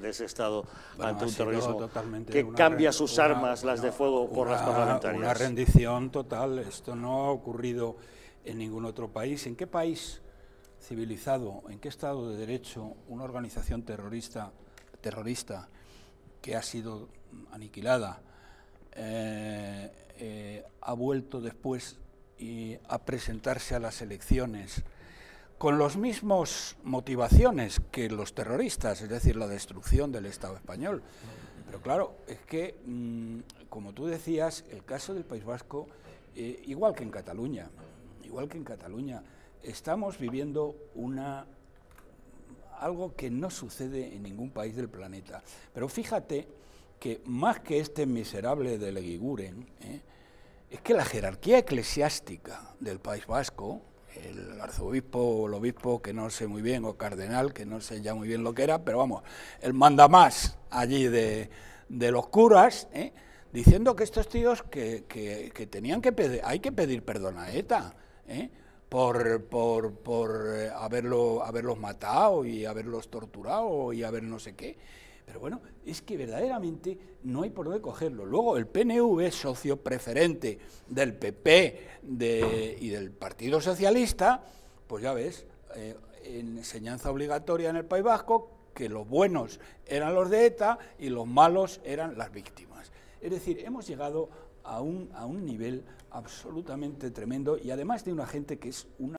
de ese Estado ante un terrorismo que cambia sus armas, las de fuego, por las parlamentarias. Una rendición total. Esto no ha ocurrido en ningún otro país. ¿En qué país civilizado, en qué Estado de Derecho una organización terrorista, terrorista que ha sido aniquilada eh, eh, ha vuelto después a presentarse a las elecciones? con las mismas motivaciones que los terroristas, es decir, la destrucción del Estado español. Pero claro, es que, mm, como tú decías, el caso del País Vasco, eh, igual que en Cataluña, igual que en Cataluña, estamos viviendo una algo que no sucede en ningún país del planeta. Pero fíjate que más que este miserable de Leguiguren, eh, es que la jerarquía eclesiástica del País Vasco, el arzobispo o el obispo, que no sé muy bien, o cardenal, que no sé ya muy bien lo que era, pero vamos, el más allí de, los curas, ¿eh? diciendo que estos tíos que, tenían que pedir, hay que pedir perdón a ETA, ¿eh? por, por, por eh, haberlo, haberlos matado y haberlos torturado y haber no sé qué. Pero bueno, es que verdaderamente no hay por dónde cogerlo. Luego, el PNV, socio preferente del PP y del Partido Socialista, pues ya ves, eh, en enseñanza obligatoria en el País Vasco, que los buenos eran los de ETA y los malos eran las víctimas. Es decir, hemos llegado a un, a un nivel absolutamente tremendo y además de una gente que es una...